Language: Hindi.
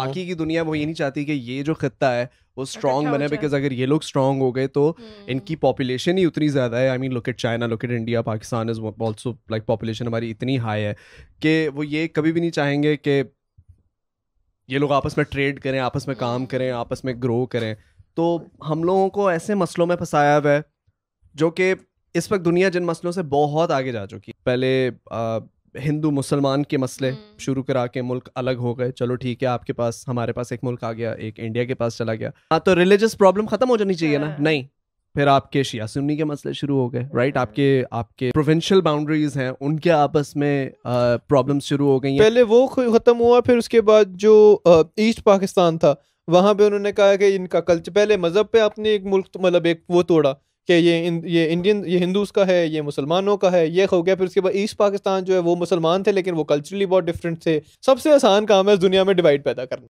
बाकी की दुनिया वो ये नहीं चाहती कि ये जो खत्ता है वो स्ट्रांग अच्छा बने बिकॉज अगर ये लोग स्ट्रांग हो गए तो हम्म। इनकी पॉपुलेशन ही उतनी ज़्यादा है I mean locate China locate India Pakistan is also like population हमारी इतनी हाई है कि वो ये कभी भी नहीं चाहेंगे कि ये लोग आपस में ट्रेड करें आपस में काम हम्म। करें आपस में ग्रो करें तो हम लोगों को ऐसे मसलों में फंसाया हुआ है जो कि इस वक्त दुनिया जिन मसलों से बहुत आगे जा चुकी है पहले हिंदू मुसलमान के मसले हम्म। शुरू करा के मुल्क अलग हो गए चलो ठीक है आपके पास हमारे पास एक मुल्क आ गया एक इंडिया के पास चला गया हाँ तो रिलीजियस प्रॉब्लम खत्म हो जानी चाहिए ना हाँ। नहीं फिर आपके शिया सुन्नी के मसले शुरू हो गए राइट हाँ। आपके आपके प्रोविंशियल बाउंड्रीज हैं उनके आपस में प्रॉब्लम शुरू हो गई पहले वो ख़त्म हुआ फिर उसके बाद जो ईस्ट पाकिस्तान था वहां पे उन्होंने कहा कि इनका कल्चर पहले मज़हब पे आपने एक मुल्क मतलब एक वो तोड़ा कि ये ये इंडियन ये हिंदूज़ का है ये मुसलमानों का है ये हो गया फिर उसके बाद ईस्ट पाकिस्तान जो है वो मुसलमान थे लेकिन वो कल्चरली बहुत डिफरेंट थे सबसे आसान काम है इस दुनिया में डिवाइड पैदा करना